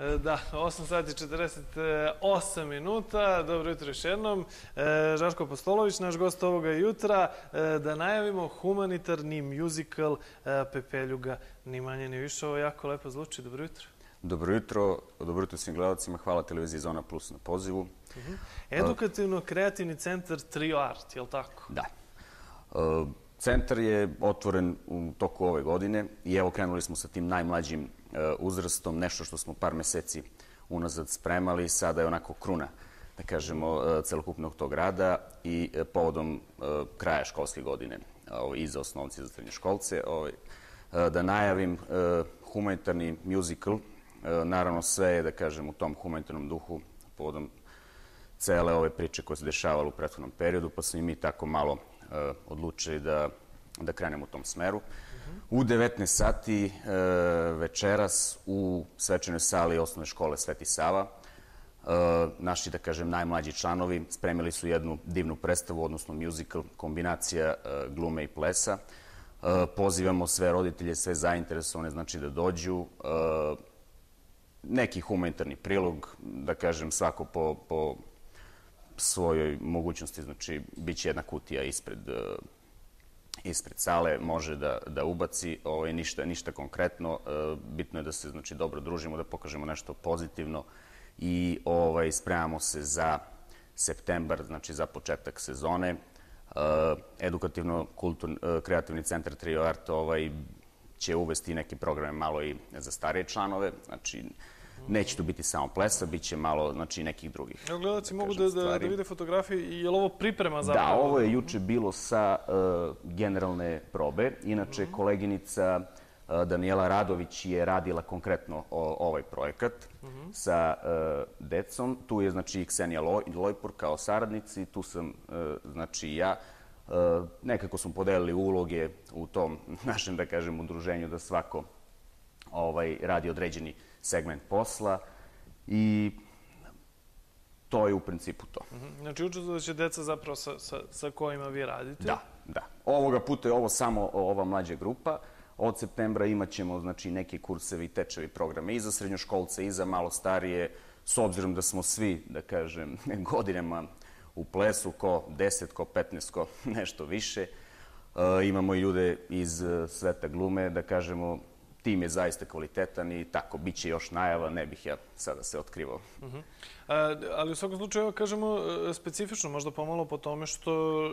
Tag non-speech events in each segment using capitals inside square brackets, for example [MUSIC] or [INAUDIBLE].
E, da, 8 sati 48 minuta. Dobro jutro još jednom. E, Žaško Postolović, naš gost ovoga jutra. E, da najavimo humanitarni mjuzikal Pepeljuga. Ni manje ni više. Ovo jako lepo zvuči. Dobro jutro. Dobro jutro. Dobro jutro svim gledalcima. Hvala televiziji Zona Plus na pozivu. Mhm. Edukativno-kreativni centar Trio Art, je li tako? Da. Centar je otvoren u toku ove godine i evo krenuli smo sa tim najmlađim Eh, uzrastom, nešto što smo par meseci unazad spremali, sada je onako kruna, da kažemo, eh, celokupnog tog rada i eh, povodom kraja školske godine ovaj, i za osnovci i za srednje školce. Ovaj, da najavim humanitarni musical, naravno sve je, da kažem, u tom humanitarnom duhu povodom cele ove priče koje se dešavale u prethodnom periodu, pa smo i mi tako malo odlučili da da krenemo u tom smeru. U 19 sati e, večeras u svečanoj sali osnovne škole Sveti Sava e, naši, da kažem, najmlađi članovi spremili su jednu divnu predstavu, odnosno musical, kombinacija e, glume i plesa. Pozivamo sve roditelje, sve zainteresovane, znači da dođu. Neki humanitarni prilog, da kažem, svako po, po svojoj mogućnosti, znači, bit će jedna kutija ispred ispred sale može da, da ubaci ovaj, ništa, ništa konkretno. E, bitno je da se znači, dobro družimo, da pokažemo nešto pozitivno i ovaj, spremamo se za septembar, znači za početak sezone. E, Edukativno-kreativni e, centar Trio Art ovaj, će uvesti neke programe malo i za starije članove. Znači, Neće tu biti samo plesa, bit će malo znači, nekih drugih. Evo, gledalci da mogu da, da, da vide fotografije. Je li ovo priprema da, zapravo? Da, ovo je juče bilo sa uh, generalne probe. Inače, mhm. koleginica uh, Daniela Radović je radila konkretno o, ovaj projekat mhm. sa e, decom. Tu je znači Ksenija Loj, Lojpur kao saradnici, tu sam znači ja. Nekako smo podelili uloge u tom [LAUGHS] našem, da kažem, udruženju da svako ovaj, radi određeni segment posla i to je u principu to. Mhm. Znači, učestvujuće deca zapravo sa, sa, sa kojima vi radite? Da, da. Ovoga puta je ovo samo ova mlađa grupa. Od septembra imat ćemo znači, neke kurseve i tečevi programe i za srednjoškolce i za malo starije, s obzirom da smo svi, da kažem, [LAUGHS] godinama u plesu, ko 10, ko 15, ko [LAUGHS] nešto više. E, imamo i ljude iz e, sveta glume, da kažemo, tim je zaista kvalitetan i tako, bit će još najava, ne bih ja sada se otkrivao. Mhm. ali u svakom slučaju, kažemo, e, specifično, možda pomalo po tome što e,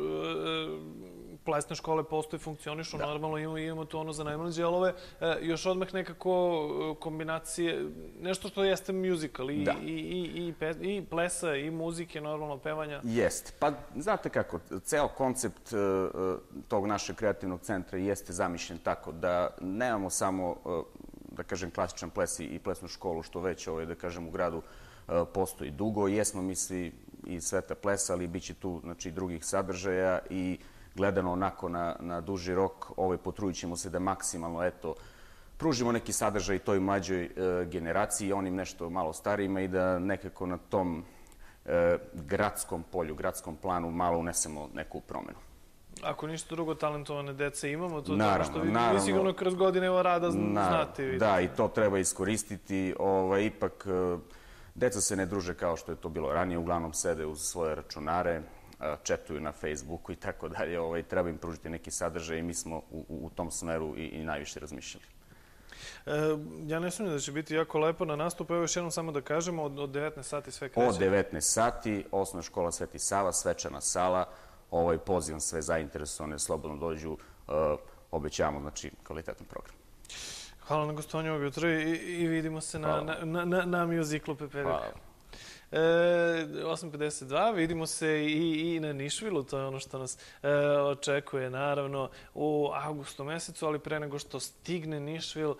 plesne škole postoje, funkcionišu, da. normalno imamo, imamo tu ono za najmanje djelove, e, još odmah nekako e, kombinacije, nešto što jeste musical i, da. i, i, i, pe, i plesa i muzike, normalno pevanja. Jeste. Pa znate kako, ceo koncept e, e, tog našeg kreativnog centra jeste zamišljen tako da nemamo samo, e, da kažem, klasičan ples i plesnu školu, što već, ovaj, da kažem, u gradu e, postoji dugo. Jesmo mi i sveta plesa, ali bit će tu znači, drugih sadržaja i gledano onako na, na duži rok, ovaj potrudit ćemo se da maksimalno, eto, pružimo neki sadržaj toj mlađoj e, generaciji, onim nešto malo starijima i da nekako na tom e, gradskom polju, gradskom planu malo unesemo neku promenu. Ako ništa drugo, talentovane dece imamo, to naravno, je što vi, naravno, vi sigurno kroz godine ova rada naravno, znate. Vidite. Da, i to treba iskoristiti. Ovaj, ipak, e, deca se ne druže kao što je to bilo ranije, uglavnom sede uz svoje računare, četuju na Facebooku i tako dalje. Ovaj, treba im pružiti neki sadržaj i mi smo u, u tom smeru i, i najviše razmišljali. E, ja ne sumnijem da će biti jako lepo na nastupu. Evo još jednom samo da kažemo, od, od 19 sati sve kreće. Od 19 sati, osnovna škola Sveti Sava, svečana sala. Ovaj, pozivam sve zainteresovane, slobodno dođu. E, obećavamo znači, kvalitetan program. Hvala na gostovanju ovog jutra i, i vidimo se na, na, na, na, Hvala. E, 8.52, vidimo se i, i na Nišvilu, to je ono što nas e, očekuje naravno u augustu mesecu, ali pre nego što stigne Nišvil, e,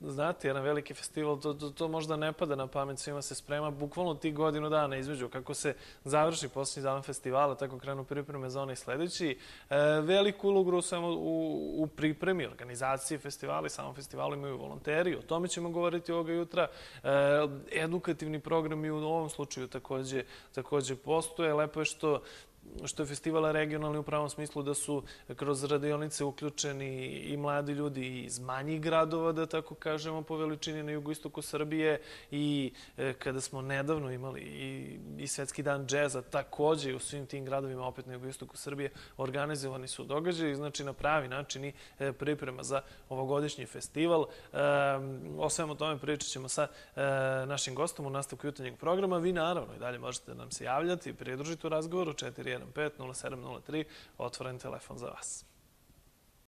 znate, jedan veliki festival, to, to, to možda ne pada na pamet, svima se sprema bukvalno ti godinu dana između, kako se završi posljednji dan festivala, tako krenu pripreme za onaj sledeći. E, veliku ulogu samo u, u pripremi, organizaciji festivala i festivali imaju volonteri, o tome ćemo govoriti ovoga jutra. E, edukativni program program i u ovom slučaju takođe, takođe postoje. Lepo je što što je festivala regionalni u pravom smislu da su kroz radionice uključeni i mladi ljudi iz manjih gradova, da tako kažemo, po veličini na jugoistoku Srbije i e, kada smo nedavno imali i, i Svetski dan džeza, takođe u svim tim gradovima, opet na jugoistoku Srbije, organizovani su događaji, znači na pravi način i e, priprema za ovogodišnji festival. svem o tome pričat ćemo sa e, našim gostom u nastavku jutarnjeg programa. Vi naravno i dalje možete nam se javljati i pridružiti u razgovoru 4 115 0703, otvoren telefon za vas.